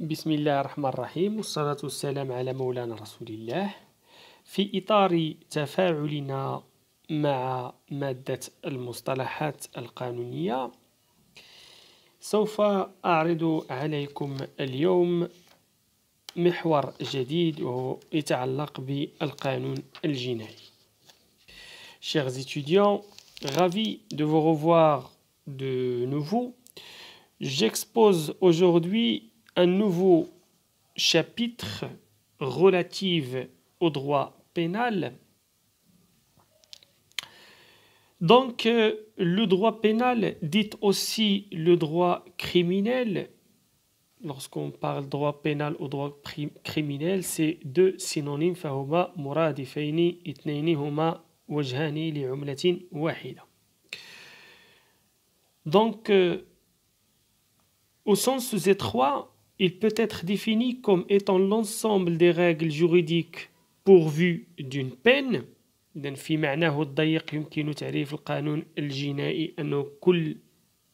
بسم الله الرحمن الرحيم والصلاة والسلام على مولانا رسول الله في إطار تفاعلنا مع مادة المصطلحات القانونية سوف أعرض عليكم اليوم محور جديد وهو يتعلق بالقانون الجنائي Chers étudiants, ravi de vous revoir de nouveau. J'expose aujourd'hui un nouveau chapitre relatif au droit pénal. Donc, euh, le droit pénal, dit aussi le droit criminel, lorsqu'on parle droit pénal ou droit criminel, c'est deux synonymes Donc, euh, au sens étroit, il peut être défini comme étant l'ensemble des règles juridiques pourvues d'une peine إذا في معناه الضيق يمكن تعريف القانون الجنائي أنه كل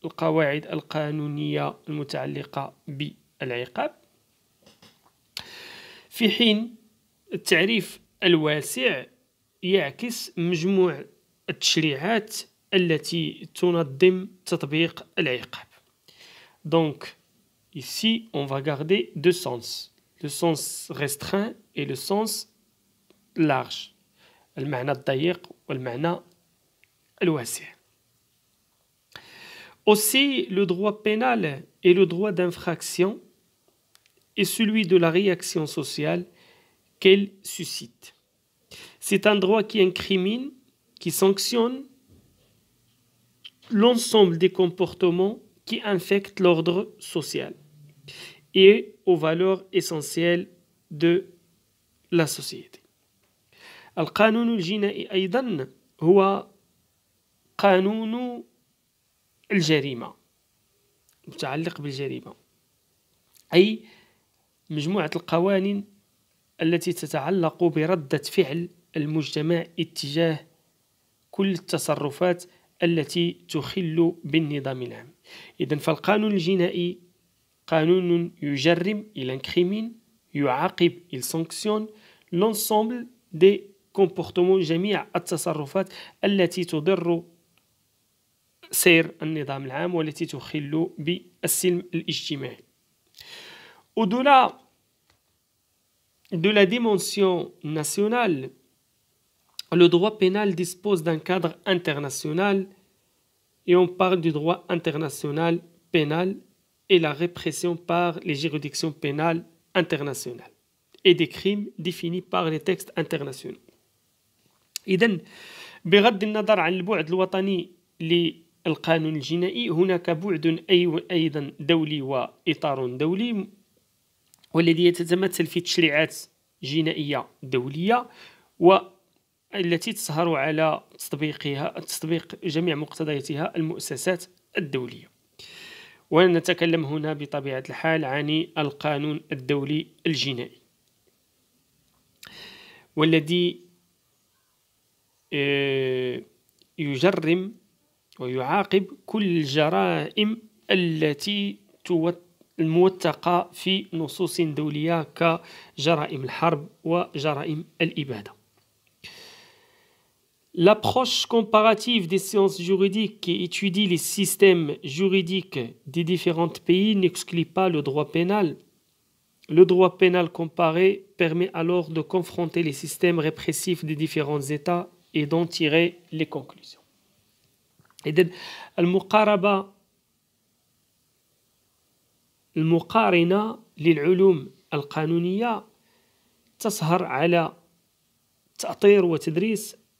القواعد القانونية المتعلقة بالعقاب في حين التعريف الواسع يعكس مجموع التشريعات التي تنظم تطبيق العقاب دونك Ici, on va garder deux sens, le sens restreint et le sens large. Aussi, le droit pénal et le droit d'infraction et celui de la réaction sociale qu'elle suscite. C'est un droit qui incrimine, qui sanctionne l'ensemble des comportements qui infectent l'ordre social. et aux valeurs essentielles de la société. القانون الجنائي أيضا هو قانون الجريمة متعلق بالجريمة أي مجموعة القوانين التي تتعلق بردة فعل المجتمع اتجاه كل التصرفات التي تخل بالنظام العام إذا فالقانون الجنائي قانون يجرم il incrimine يعاقب il sanctionne l'ensemble des comportements جميع التصرفات التي تضر سير النظام العام والتي تخل بالسلم الاجتماعي Au-delà de la dimension nationale, le droit pénal dispose d'un cadre international et on parle du droit international pénal et la répression par les juridictions pénales internationales et des crimes définis par les textes internationaux. إذا بغض النظر عن البعد الوطني للقانون الجنائي هناك بعد أيضا دولي وإطار دولي والذي يتمثل في تشريعات جنائية دولية والتي تسهر على تطبيقها تطبيق جميع مقتضياتها المؤسسات الدولية ونتكلم هنا بطبيعة الحال عن القانون الدولي الجنائي والذي آه، يجرم ويعاقب كل الجرائم التي الموثقة في نصوص دولية كجرائم الحرب وجرائم الإبادة L'approche comparative des sciences juridiques qui étudie les systèmes juridiques des différents pays n'exclut pas le droit pénal. Le droit pénal comparé permet alors de confronter les systèmes répressifs des différents États et d'en tirer les conclusions.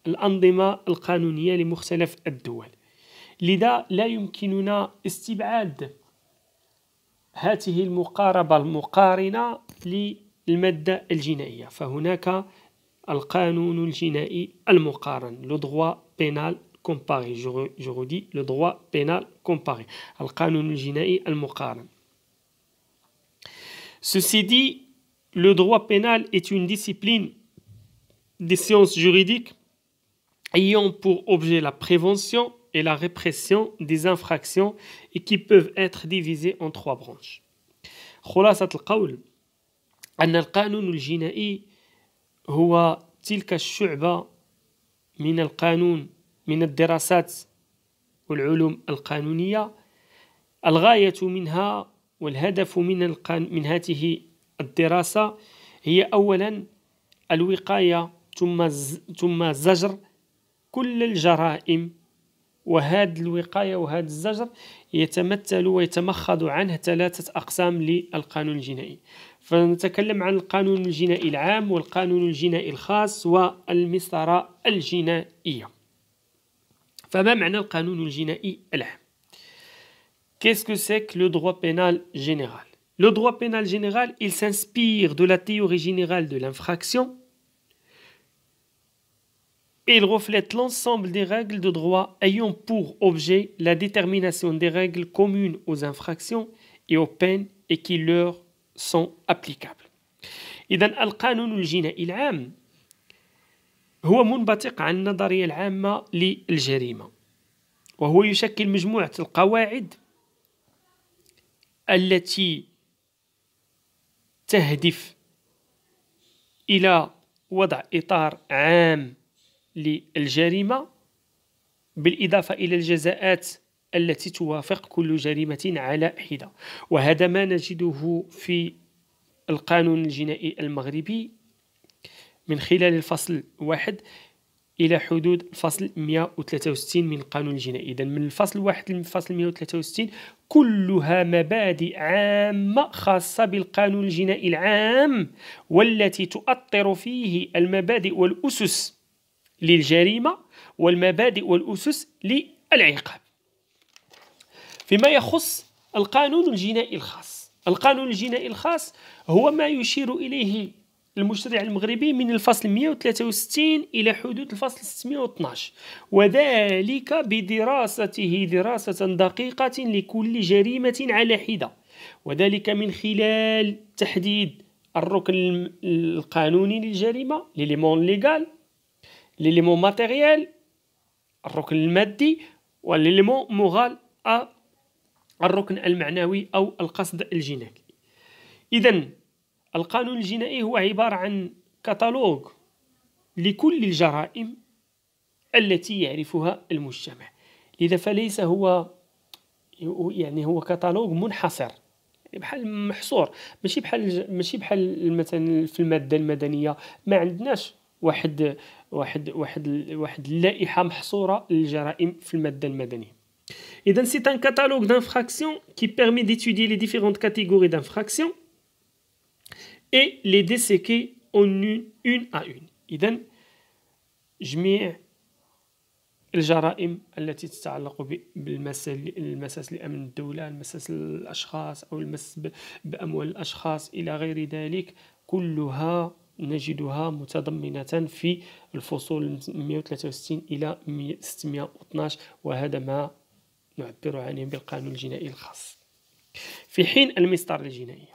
الأنظمة القانونية لمختلف الدول لذا لا يمكننا استبعاد هذه المقاربة المقارنة للمادة الجنائية فهناك القانون الجنائي المقارن لو دغوا بينال كومباري جو دي لو دغوا بينال كومباري القانون الجنائي المقارن Ceci dit, le droit pénal est une discipline des sciences juridiques ayant pour objet la prévention et la répression des infractions et qui peuvent être divisées en trois branches. خلاصة القول أن القانون الجنائي هو تلك الشعبة من القانون من الدراسات والعلوم القانونية الغاية منها والهدف من, من هذه الدراسة هي أولا الوقاية ثم ثم زجر كل الجرائم وهذا الوقاية وهذا الزجر يتمثل ويتمخض عنه ثلاثة أقسام للقانون الجنائي فنتكلم عن القانون الجنائي العام والقانون الجنائي الخاص والمسطرة الجنائية فما معنى القانون الجنائي العام Qu'est-ce que c'est que le droit pénal général Le droit pénal général, il s'inspire de la théorie générale de l'infraction Il reflète l'ensemble des règles de droit ayant pour objet la détermination des règles communes aux infractions et aux peines et qui leur sont applicables. هو للجريمة وهو يشكل مجموعة القواعد التي للجريمة بالإضافة إلى الجزاءات التي توافق كل جريمة على حدة وهذا ما نجده في القانون الجنائي المغربي من خلال الفصل واحد إلى حدود الفصل 163 من القانون الجنائي إذن من الفصل واحد للفصل 163 كلها مبادئ عامة خاصة بالقانون الجنائي العام والتي تؤطر فيه المبادئ والأسس للجريمة والمبادئ والأسس للعقاب فيما يخص القانون الجنائي الخاص القانون الجنائي الخاص هو ما يشير إليه المشرع المغربي من الفصل 163 إلى حدود الفصل 612 وذلك بدراسته دراسة دقيقة لكل جريمة على حدة وذلك من خلال تحديد الركن القانوني للجريمة لليمون ليغال ليليمون ماتيريال الركن المادي والليليمون ا الركن المعنوي أو القصد الجنائي إذا القانون الجنائي هو عبارة عن كتالوج لكل الجرائم التي يعرفها المجتمع لذا فليس هو يعني هو كتالوج منحصر بحال محصور ماشي بحال ماشي بحال مثلا في الماده المدنيه ما عندناش واحد واحد واحد واحد اللائحه محصوره للجرائم في الماده المدنيه اذا سي ان كاتالوج d'infractions qui permet d'étudier les différentes catégories d'infractions اي لي ديسيكي اون اون اون اون اذا جميع الجرائم التي تتعلق بالمساس لامن الدوله المساس الاشخاص او المس باموال الاشخاص الى غير ذلك كلها نجدها متضمنة في الفصول 163 إلى 612 وهذا ما نعبر عنه بالقانون الجنائي الخاص في حين المسطرة الجنائية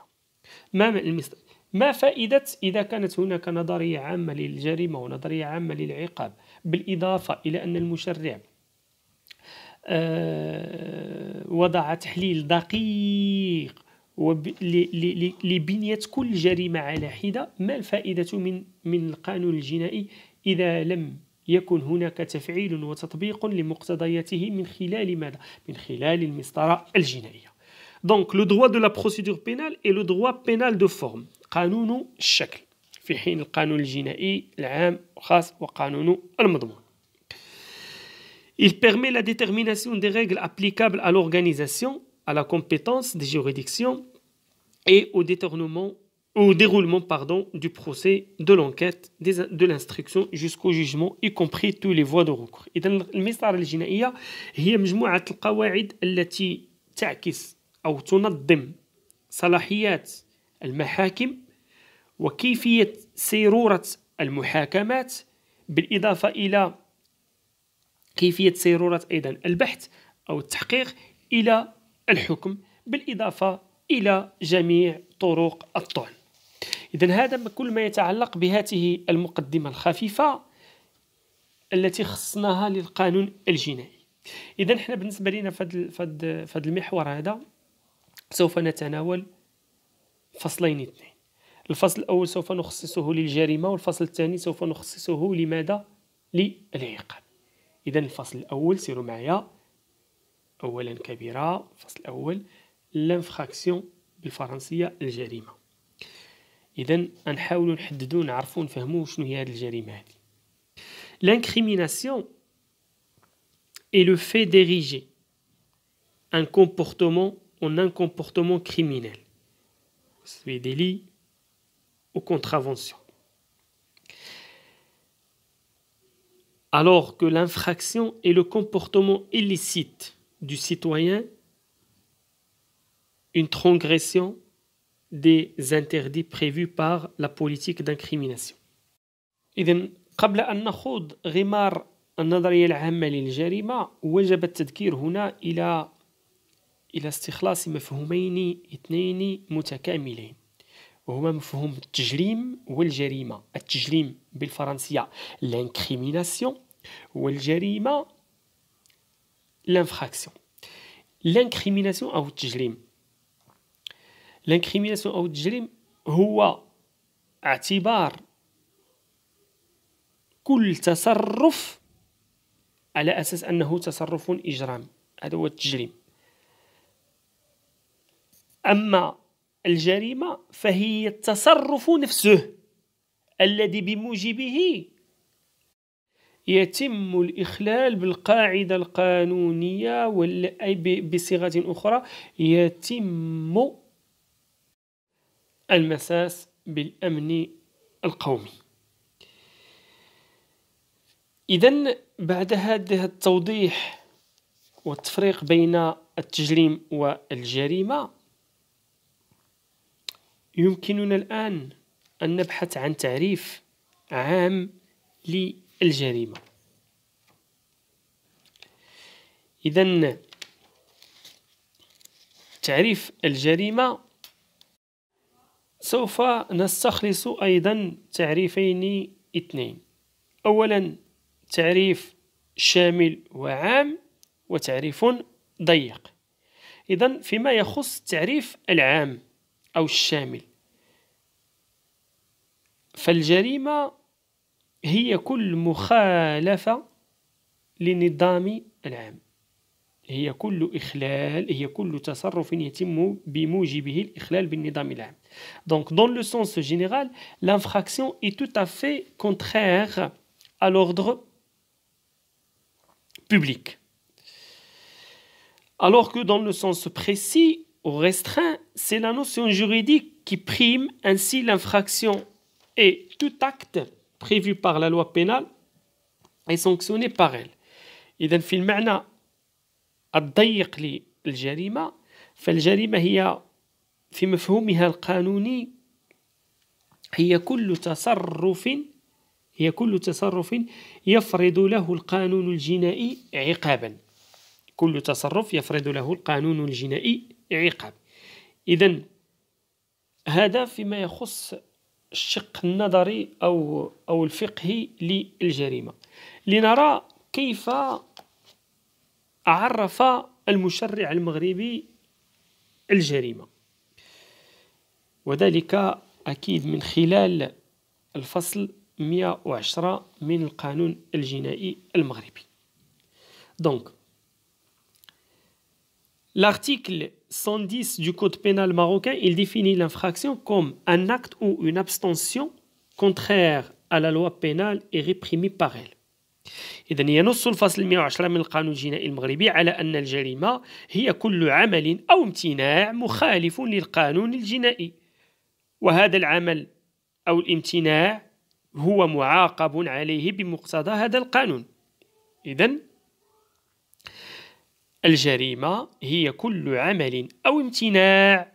ما المسطر ما فائدة إذا كانت هناك نظرية عامة للجريمة ونظرية عامة للعقاب بالإضافة إلى أن المشرع آه، وضع تحليل دقيق لبنية كل جريمة على حدة ما الفائدة من من القانون الجنائي إذا لم يكن هناك تفعيل وتطبيق لمقتضياته من خلال ماذا؟ من خلال المسطرة الجنائية دونك لو دوا دو لا بروسيدور بينال اي لو دروا بينال دو فورم قانون الشكل في حين القانون الجنائي العام خاص وقانون المضمون Il permet la détermination des règles applicables à l'organisation, à la compétence des juridictions et au détournement au déroulement pardon, du procès, de l'enquête, de l'instruction jusqu'au jugement, y compris tous les voies de recours. إذا المسطرة الجنائية هي مجموعة القواعد التي تعكس أو تنظم صلاحيات المحاكم وكيفية سيرورة المحاكمات بالإضافة إلى كيفية سيرورة أيضا البحث أو التحقيق إلى الحكم بالإضافة إلى جميع طرق الطعن إذا هذا كل ما يتعلق بهذه المقدمة الخفيفة التي خصناها للقانون الجنائي إذا حنا بالنسبة لنا في هذا المحور هذا سوف نتناول فصلين اثنين الفصل الأول سوف نخصصه للجريمة والفصل الثاني سوف نخصصه لماذا؟ للعقاب إذا الفصل الأول سيروا معايا أولا كبيرة الفصل الأول L'infraction, بالفرنسيه الجريمه اذا نحاولوا نحددوا نعرفوا نفهموا شنو هي هذه الجريمه هذه l'incrimination est le fait d'ériger un comportement en un comportement criminel c'est délit ou contraventions. alors que l'infraction est le comportement illicite du citoyen une transgression des interdits prévus par la politique d'incrimination. إذا قبل أن نخوض غمار النظرية العامة للجريمة وجب التذكير هنا إلى إلى استخلاص مفهومين اثنين متكاملين وهما مفهوم التجريم والجريمة التجريم بالفرنسية لانكريميناسيون والجريمة لانفراكسيون لانكريميناسيون أو التجريم لانكريميناسيون او التجريم هو اعتبار كل تصرف على اساس انه تصرف اجرامي هذا هو التجريم اما الجريمه فهي التصرف نفسه الذي بموجبه يتم الإخلال بالقاعدة القانونية ولا بصيغة أخرى يتم المساس بالأمن القومي إذا بعد هذا التوضيح والتفريق بين التجريم والجريمة يمكننا الآن أن نبحث عن تعريف عام للجريمة إذا تعريف الجريمة سوف نستخلص أيضا تعريفين اثنين أولا تعريف شامل وعام وتعريف ضيق إذا فيما يخص التعريف العام أو الشامل فالجريمة هي كل مخالفة للنظام العام Donc dans le sens général, l'infraction est tout à fait contraire à l'ordre public. Alors que dans le sens précis ou restreint, c'est la notion juridique qui prime, ainsi l'infraction et tout acte prévu par la loi pénale est sanctionné par elle. dans le الضيق للجريمة فالجريمة هي في مفهومها القانوني هي كل تصرف هي كل تصرف يفرض له القانون الجنائي عقابا كل تصرف يفرض له القانون الجنائي عقاب إذا هذا فيما يخص الشق النظري أو أو الفقهي للجريمة لنرى كيف عرف 110 Donc, l'article 110 du Code pénal marocain, il définit l'infraction comme un acte ou une abstention contraire à la loi pénale et réprimée par elle. إذا ينص الفصل 110 من القانون الجنائي المغربي على أن الجريمة هي كل عمل أو امتناع مخالف للقانون الجنائي وهذا العمل أو الامتناع هو معاقب عليه بمقتضى هذا القانون إذا الجريمة هي كل عمل أو امتناع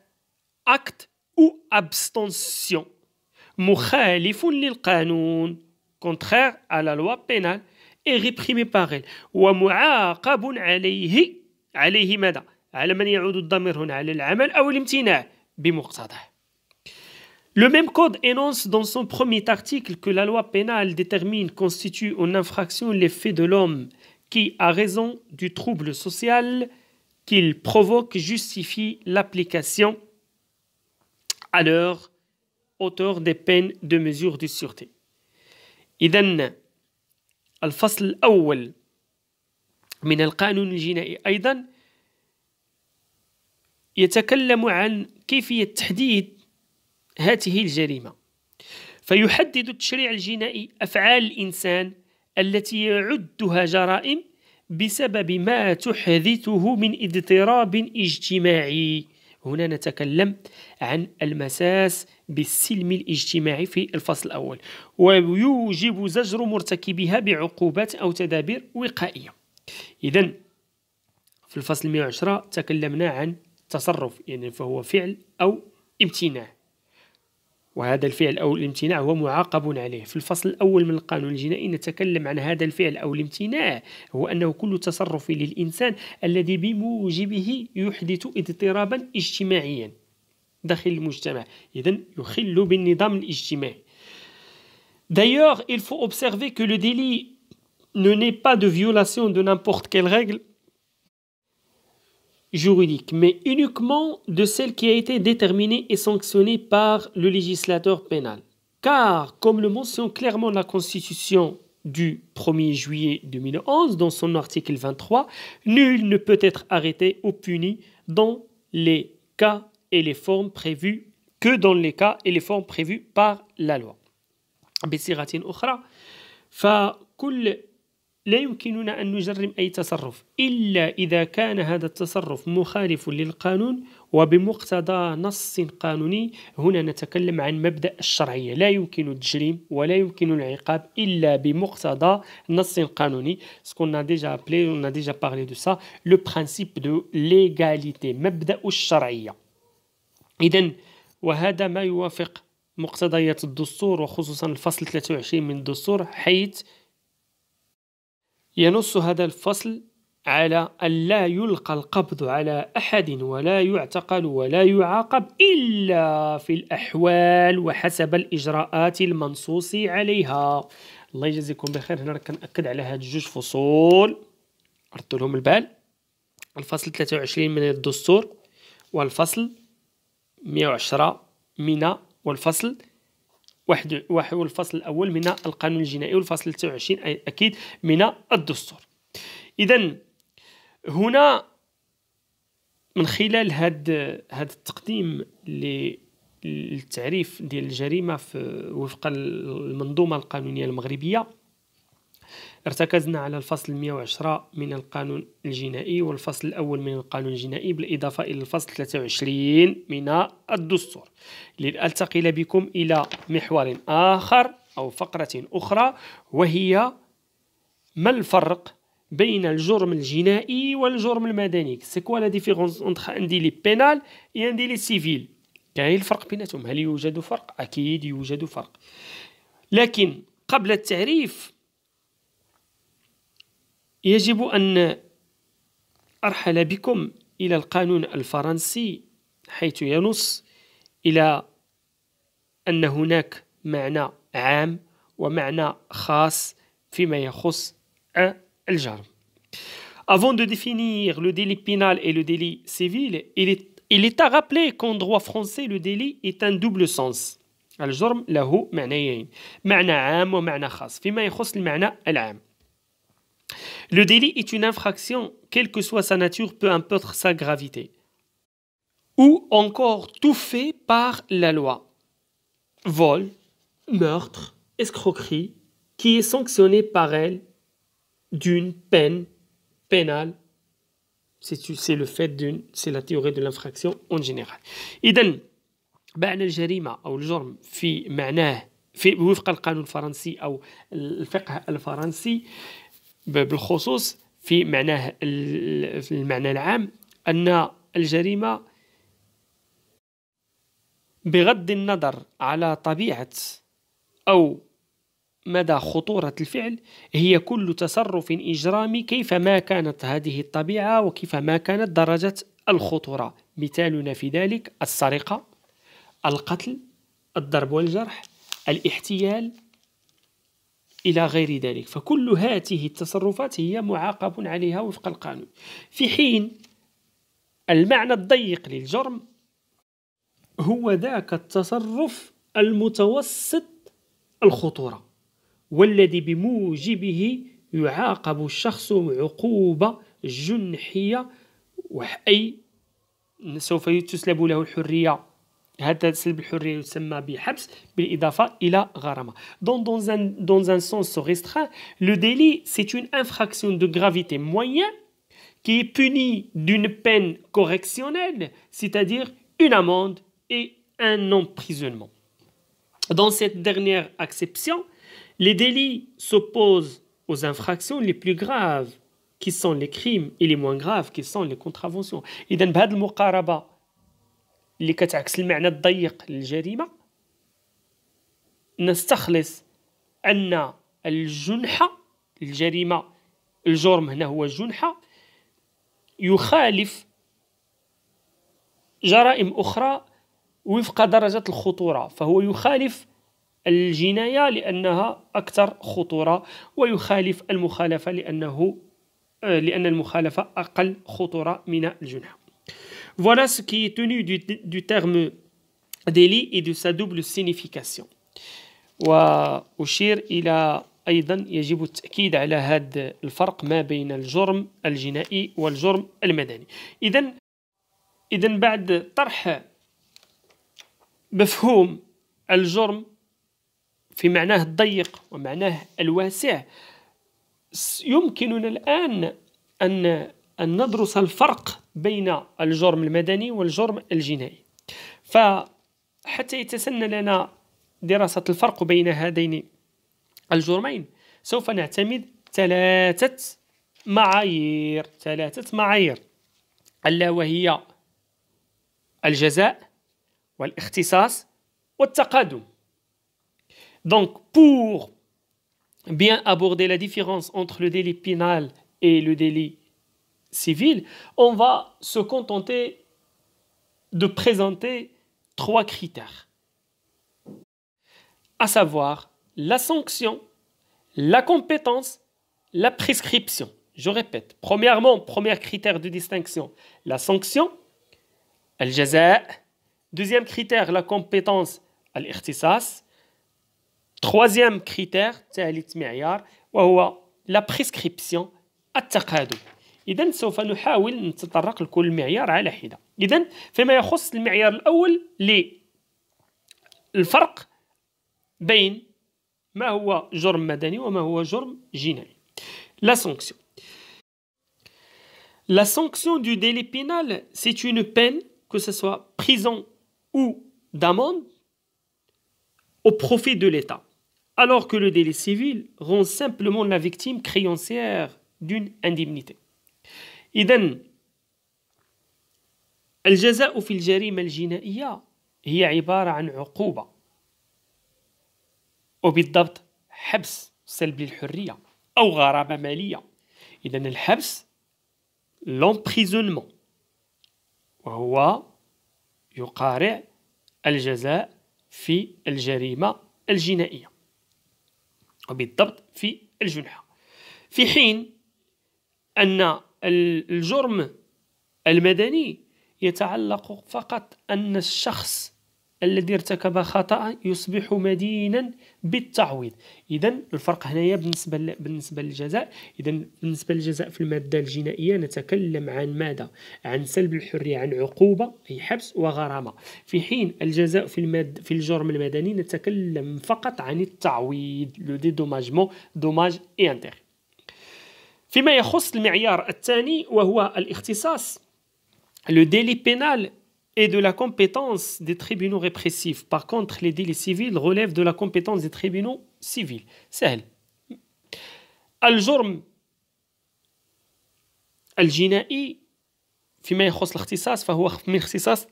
أكت أو أبستنسيون مخالف للقانون contraire à la loi pénale Et réprimé par elle. Le même code énonce dans son premier article que la loi pénale détermine constitue en infraction l'effet de l'homme qui, à raison du trouble social qu'il provoque, justifie l'application à leur auteur des peines de mesure de sûreté. Iden » الفصل الأول من القانون الجنائي أيضا يتكلم عن كيفية تحديد هذه الجريمة فيحدد التشريع الجنائي أفعال الإنسان التي يعدها جرائم بسبب ما تحدثه من اضطراب اجتماعي هنا نتكلم عن المساس بالسلم الاجتماعي في الفصل الأول ويوجب زجر مرتكبها بعقوبات أو تدابير وقائية إذا في الفصل 110 تكلمنا عن تصرف يعني فهو فعل أو امتناع وهذا الفعل أو الامتناع هو معاقب عليه في الفصل الأول من القانون الجنائي نتكلم عن هذا الفعل أو الامتناع هو أنه كل تصرف للإنسان الذي بموجبه يحدث اضطرابا اجتماعيا داخل المجتمع إذا يخل بالنظام الاجتماعي D'ailleurs, il faut observer que le délit ne با pas de violation de n'importe quelle règle, juridique, mais uniquement de celle qui a été déterminée et sanctionnée par le législateur pénal. Car, comme le mentionne clairement la Constitution du 1er juillet 2011 dans son article 23, nul ne peut être arrêté ou puni dans les cas et les formes prévues que dans les cas et les formes prévues par la loi. لا يمكننا أن نجرم أي تصرف إلا إذا كان هذا التصرف مخالف للقانون وبمقتضى نص قانوني هنا نتكلم عن مبدأ الشرعية لا يمكن التجريم ولا يمكن العقاب إلا بمقتضى نص قانوني سكون ديجا ابلي ونا ديجا déjà parlé لو برانسيب دو ليغاليتي مبدأ الشرعية إذا وهذا ما يوافق مقتضيات الدستور وخصوصا الفصل 23 من الدستور حيث ينص هذا الفصل على ألا يلقى القبض على أحد ولا يعتقل ولا يعاقب إلا في الأحوال وحسب الإجراءات المنصوص عليها الله يجزيكم بخير هنا كنأكد على هاد جوج فصول أردت لهم البال الفصل 23 من الدستور والفصل 110 من والفصل واحد واحد الفصل الأول من القانون الجنائي والفصل 29 أكيد من الدستور إذا هنا من خلال هاد هاد التقديم للتعريف ديال الجريمه في وفق المنظومه القانونيه المغربيه ارتكزنا على الفصل 110 من القانون الجنائي والفصل الأول من القانون الجنائي بالإضافة إلى الفصل 23 من الدستور لألتقل بكم إلى محور آخر أو فقرة أخرى وهي ما الفرق بين الجرم الجنائي والجرم المدني سكوا لا ديفيرونس اونتخ ان لي بينال اي ان لي سيفيل كاين الفرق بيناتهم هل يوجد فرق اكيد يوجد فرق لكن قبل التعريف يجب أن أرحل بكم إلى القانون الفرنسي حيث ينص إلى أن هناك معنى عام ومعنى خاص فيما يخص الجرم. Avant de définir le délit pénal et le délit civil, il est, il est à rappeler qu'en droit français, le délit est un double sens. الجرم له معنيين معنى عام ومعنى خاص فيما يخص المعنى العام Le délit est une infraction, quelle que soit sa nature, peu importe sa gravité. Ou encore tout fait par la loi. Vol, meurtre, escroquerie, qui est sanctionné par elle d'une peine pénale. C'est le fait d'une, c'est la théorie de l'infraction en général. الجرم في معناه بالخصوص في معناه في المعنى العام أن الجريمة بغض النظر على طبيعة أو مدى خطورة الفعل هي كل تصرف إجرامي كيفما كانت هذه الطبيعة وكيفما كانت درجة الخطورة مثالنا في ذلك السرقة القتل الضرب والجرح الاحتيال إلى غير ذلك فكل هذه التصرفات هي معاقب عليها وفق القانون في حين المعنى الضيق للجرم هو ذاك التصرف المتوسط الخطورة والذي بموجبه يعاقب الشخص عقوبة جنحية وأي سوف تسلب له الحرية dans un sens restreint le délit c'est une infraction de gravité moyenne qui est punie d'une peine correctionnelle c'est-à-dire une amende et un emprisonnement dans cette dernière acception les délits s'opposent aux infractions les plus graves qui sont les crimes et les moins graves qui sont les contraventions. et اللي كتعكس المعنى الضيق للجريمه نستخلص ان الجنحة الجريمه الجرم هنا هو الجنحة يخالف جرائم اخرى وفق درجه الخطوره فهو يخالف الجنايه لانها اكثر خطوره ويخالف المخالفه لانه آه، لان المخالفه اقل خطوره من الجنحه Voilà ce qui est tenu du, du terme délit et de sa double signification. وأشير إلى أيضا يجب التأكيد على هذا الفرق ما بين الجرم الجنائي والجرم المدني إذا إذا بعد طرح مفهوم الجرم في معناه الضيق ومعناه الواسع يمكننا الآن أن أن ندرس الفرق بين الجرم المدني والجرم الجنائي فحتى يتسنى لنا دراسة الفرق بين هذين الجرمين سوف نعتمد ثلاثة معايير ثلاثة معايير ألا وهي الجزاء والاختصاص والتقادم Donc, pour bien aborder la différence entre le délit pénal et le délit civile, on va se contenter de présenter trois critères, à savoir la sanction, la compétence, la prescription. Je répète, premièrement, premier critère de distinction, la sanction, al Deuxième critère, la compétence, al Troisième critère, la prescription, al nous إذا سوف نحاول نتطرق لكل معيار على حدة إذا فيما يخص المعيار الأول للفرق بين ما هو جرم مدني وما هو جرم جنائي La sanction La sanction du délai pénal, c'est une peine, que ce soit prison ou d'amende, au profit de l'État. Alors que le délai civil rend simplement la victime créancière d'une indemnité. إذا الجزاء في الجريمة الجنائية هي عبارة عن عقوبة وبالضبط حبس سلب للحرية أو غرامة مالية إذا الحبس لومبريزونمون وهو يقارع الجزاء في الجريمة الجنائية وبالضبط في الجنحة في حين أن الجرم المدني يتعلق فقط أن الشخص الذي ارتكب خطأ يصبح مدينا بالتعويض إذا الفرق هنايا بالنسبة بالنسبة للجزاء إذا بالنسبة للجزاء في المادة الجنائية نتكلم عن ماذا عن سلب الحرية عن عقوبة أي حبس وغرامة في حين الجزاء في الماد في الجرم المدني نتكلم فقط عن التعويض لو دي دوماجمون دوماج اي انتيغ فيما يخص المعيار الثاني وهو الاختصاص le délit pénal est de la compétence des tribunaux répressifs. Par contre, les délits civils relèvent de la compétence des tribunaux civils. سهل. الجرم الجنائي فيما يخص الاختصاص فهو من اختصاص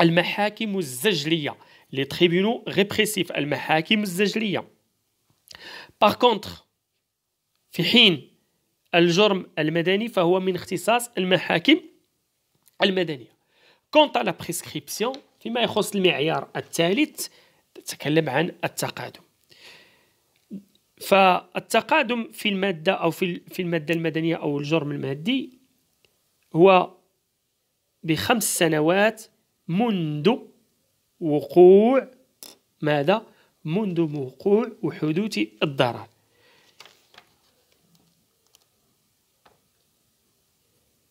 المحاكم الزجلية les tribunaux répressifs المحاكم الزجلية. Par contre, في حين الجرم المدني فهو من اختصاص المحاكم المدنية كونت على بريسكريبسيون فيما يخص المعيار الثالث تتكلم عن التقادم فالتقادم في المادة أو في المادة المدنية أو الجرم المادي هو بخمس سنوات منذ وقوع ماذا؟ منذ وقوع وحدوث الضرر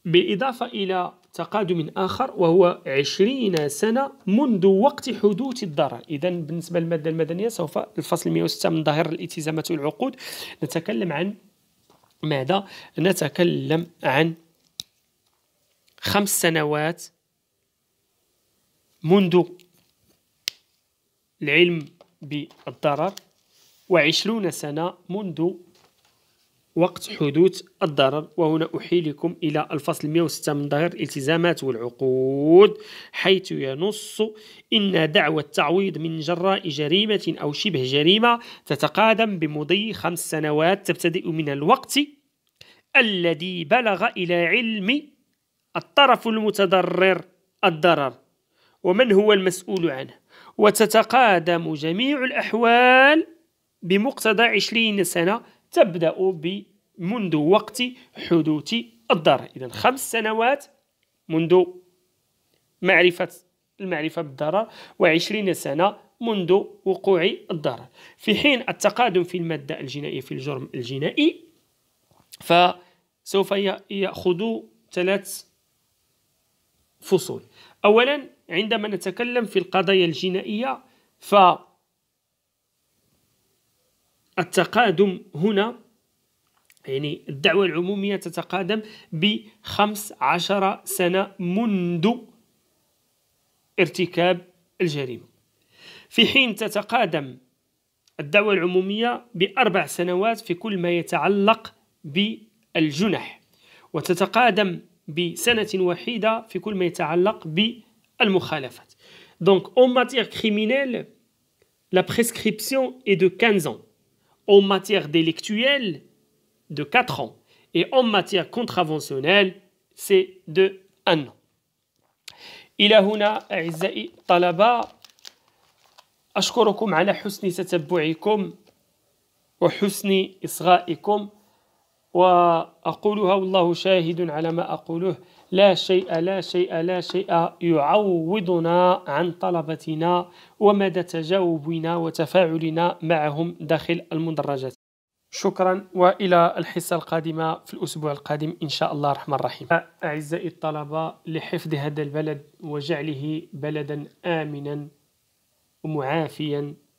بالإضافة إلى تقادم آخر وهو 20 سنة منذ وقت حدوث الضرر إذا بالنسبة للمادة المدنية سوف الفصل 106 من ظاهر الالتزامات والعقود نتكلم عن ماذا؟ نتكلم عن خمس سنوات منذ العلم بالضرر وعشرون سنة منذ وقت حدوث الضرر وهنا أحيلكم إلى الفصل 106 من ظاهرة الالتزامات والعقود حيث ينص إن دعوى التعويض من جراء جريمة أو شبه جريمة تتقادم بمضي خمس سنوات تبتدئ من الوقت الذي بلغ إلى علم الطرف المتضرر الضرر ومن هو المسؤول عنه وتتقادم جميع الأحوال بمقتضى 20 سنة تبدأ منذ وقت حدوث الضرر إذا خمس سنوات منذ معرفة المعرفة بالضرر وعشرين سنة منذ وقوع الضرر في حين التقادم في المادة الجنائية في الجرم الجنائي فسوف يأخذ ثلاث فصول أولا عندما نتكلم في القضايا الجنائية ف التقادم هنا يعني الدعوة العمومية تتقادم بخمس عشر سنة منذ ارتكاب الجريمة في حين تتقادم الدعوة العمومية بأربع سنوات في كل ما يتعلق بالجنح وتتقادم بسنة وحيدة في كل ما يتعلق بالمخالفات دونك اون ماتيغ كريمينيل لا بريسكريبسيون اي دو 15 ans. en matière délictuelle de 4 ans et en matière contraventionnelle, c'est de 1 an. إلى هنا أعزائي الطلبة أشكركم على حسن تتبعكم وحسن إصغائكم وأقولها والله شاهد على ما أقوله لا شيء لا شيء لا شيء يعوضنا عن طلبتنا ومدى تجاوبنا وتفاعلنا معهم داخل المدرجات شكرا والى الحصه القادمه في الاسبوع القادم ان شاء الله الرحمن الرحيم اعزائي الطلبه لحفظ هذا البلد وجعله بلدا امنا ومعافيا